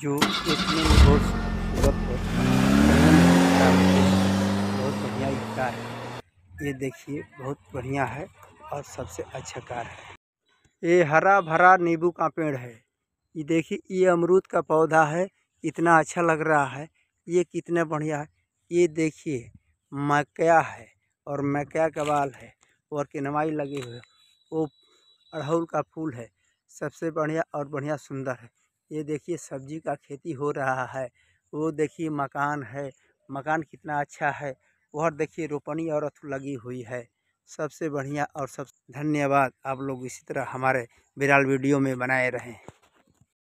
जो इसमें बहुत खूबसूरत है बहुत बढ़िया ये कार है ये देखिए बहुत बढ़िया है और सबसे अच्छा कार है ये हरा भरा नींबू का पेड़ है ये देखिए ये अमरूद का पौधा है इतना अच्छा लग रहा है ये कितना बढ़िया है ये देखिए मकया है और मकया का बाल है और किनवाई लगे हुए वो अड़हुल का फूल है सबसे बढ़िया और बढ़िया सुंदर है ये देखिए सब्जी का खेती हो रहा है वो देखिए मकान है मकान कितना अच्छा है वह देखिए रोपनी औरत लगी हुई है सबसे बढ़िया और सब धन्यवाद आप लोग इसी तरह हमारे विराल वीडियो में बनाए रहें